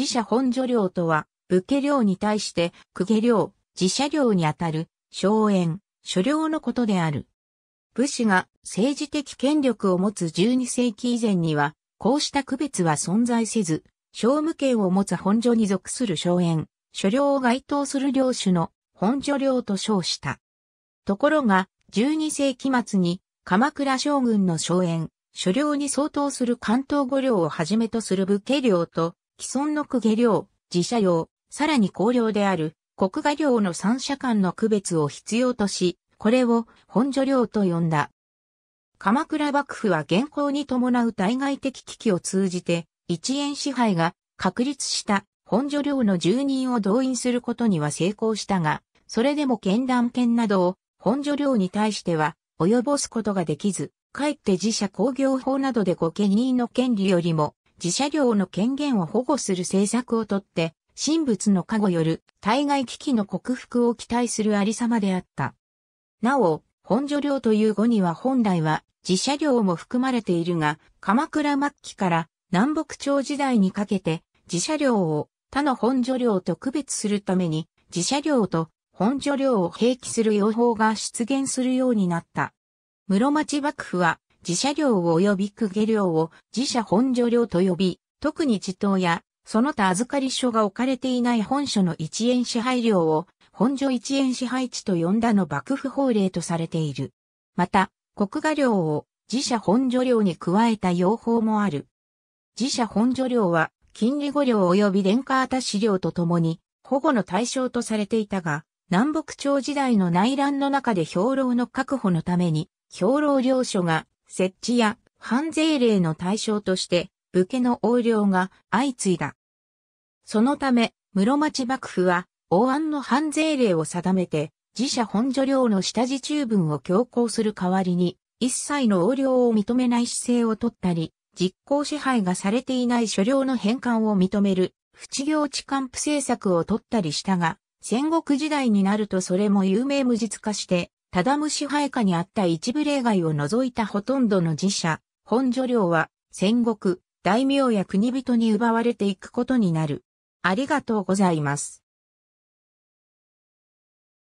自社本所領とは、武家領に対して、公家領、自社領にあたる、荘園、所領のことである。武士が政治的権力を持つ12世紀以前には、こうした区別は存在せず、商務権を持つ本所に属する荘園、所領を該当する領主の本所領と称した。ところが、12世紀末に鎌倉将軍の荘園、所領に相当する関東御領をはじめとする武家領と既存の区下領、自社用、さらに公領である国画領の三者間の区別を必要とし、これを本所領と呼んだ。鎌倉幕府は現行に伴う対外的危機を通じて、一円支配が確立した本所領の住人を動員することには成功したが、それでも県断権などを本所領に対しては及ぼすことができず、かえって自社工業法などで御家人の権利よりも自社領の権限を保護する政策をとって、神仏の加護よる対外危機の克服を期待するありさまであった。なお、本所領という語には本来は自社領も含まれているが、鎌倉末期から南北朝時代にかけて自社領を他の本所領と区別するために自社領と本所領を併記する用法が出現するようになった。室町幕府は自社領及び公家領を自社本所領と呼び、特に地頭やその他預かり所が置かれていない本所の一円支配領を本所一円支配地と呼んだの幕府法令とされている。また、国画領を自社本所領に加えた用法もある。自社本所領は金利五領及び電化あた資料とともに保護の対象とされていたが、南北朝時代の内乱の中で兵糧の確保のために、兵糧領所が設置や犯税令の対象として、武家の横領が相次いだ。そのため、室町幕府は、王安の犯税令を定めて、自社本所領の下地中分を強行する代わりに、一切の横領を認めない姿勢を取ったり、実効支配がされていない所領の返還を認める、不治行地還付政策を取ったりしたが、戦国時代になるとそれも有名無実化して、ただ無支配下にあった一部例外を除いたほとんどの寺社、本所領は戦国、大名や国人に奪われていくことになる。ありがとうございます。